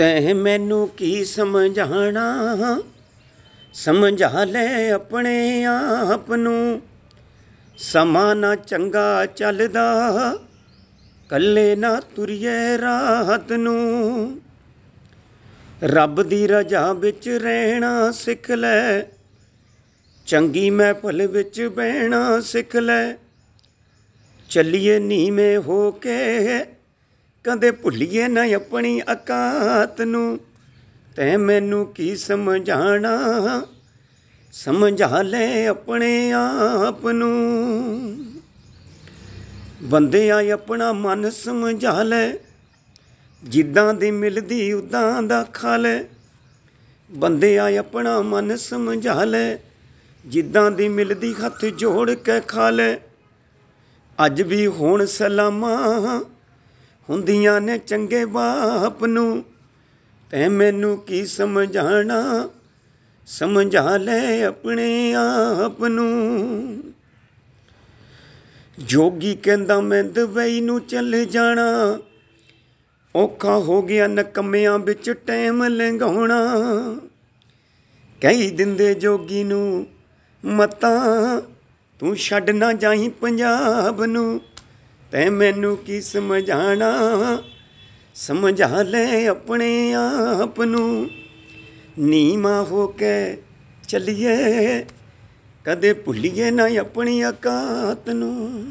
ਤੈਂ ਮੈਨੂੰ ਕੀ ਸਮਝਾਣਾ ਸਮਝਾ ਲੈ ਆਪਣੇ ਆਪ ਨੂੰ ਸਮਾਂ ਨਾ ਚੰਗਾ ਚੱਲਦਾ ਕੱਲੇ ਨਾ ਤੁਰਿਏ ਰਾਤ ਨੂੰ ਰੱਬ ਦੀ ਰਜਾ ਵਿੱਚ ਰਹਿਣਾ ਸਿੱਖ ਲੈ ਚੰਗੀ ਮਹਿਫਲ ਵਿੱਚ ਬਹਿਣਾ ਸਿੱਖ ਲੈ ਚੱਲੀਏ ਨੀਵੇਂ ਹੋ ਕੇ ਕਦੇ ਭੁੱਲੀਏ ਨਾ ਆਪਣੀ ਅਕਾਤ ਨੂੰ ਤੈ ਮੈਨੂੰ ਕੀ ਸਮਝਾਣਾ ਸਮਝਾ ਲੈ ਆਪਣੇ ਆਪ ਨੂੰ ਬੰਦਿਆ ਆਪਣਾ ਮਨ ਸਮਝਾ ਲੈ ਜਿੱਦਾਂ ਦੀ ਮਿਲਦੀ ਉਦਾਂ ਦਾ ਖਾ ਲੈ ਬੰਦਿਆ ਆਪਣਾ ਮਨ ਸਮਝਾ ਲੈ ਜਿੱਦਾਂ ਦੀ ਮਿਲਦੀ ਹੱਥ ਜੋੜ ਕੇ ਖਾ ਲੈ ਅੱਜ ਵੀ ਹੁਣ ਸਲਾਮਾਂ ਹੁੰਦੀਆਂ ਨੇ ਚੰਗੇ ਬਾਪ ਨੂੰ ਤੈ ਮੈਨੂੰ ਕੀ ਸਮਝਾਣਾ ਸਮਝਾ ਲੈ ਆਪਣੇ ਆਪ ਨੂੰ ਜੋਗੀ ਕਹਿੰਦਾ ਮੈਂ ਦਵਈ ਨੂੰ ਚੱਲ ਜਾਣਾ ਔਖਾ ਹੋ ਗਿਆ ਨਕਮਿਆਂ ਵਿੱਚ ਟਾਈਮ ਲੰਘਾਉਣਾ ਦਿਨ ਦਿੰਦੇ ਜੋਗੀ ਨੂੰ ਮਤਾ ਤੂੰ ਛੱਡ ਨਾ ਜਾਹੀਂ ਪੰਜਾਬ ਨੂੰ ਤੈ ਮੈਨੂੰ ਕੀ ਸਮਝਾਣਾ ਸਮਝਾ ਲੈ ਆਪਣੇ ਆਪ ਨੂੰ ਨੀਮਾ ਹੋ ਕੇ ਚੱਲੀਏ ਕਦੇ ਭੁੱਲੀਏ ਨਾ ਆਪਣੀ ਆਕਾਤ ਨੂੰ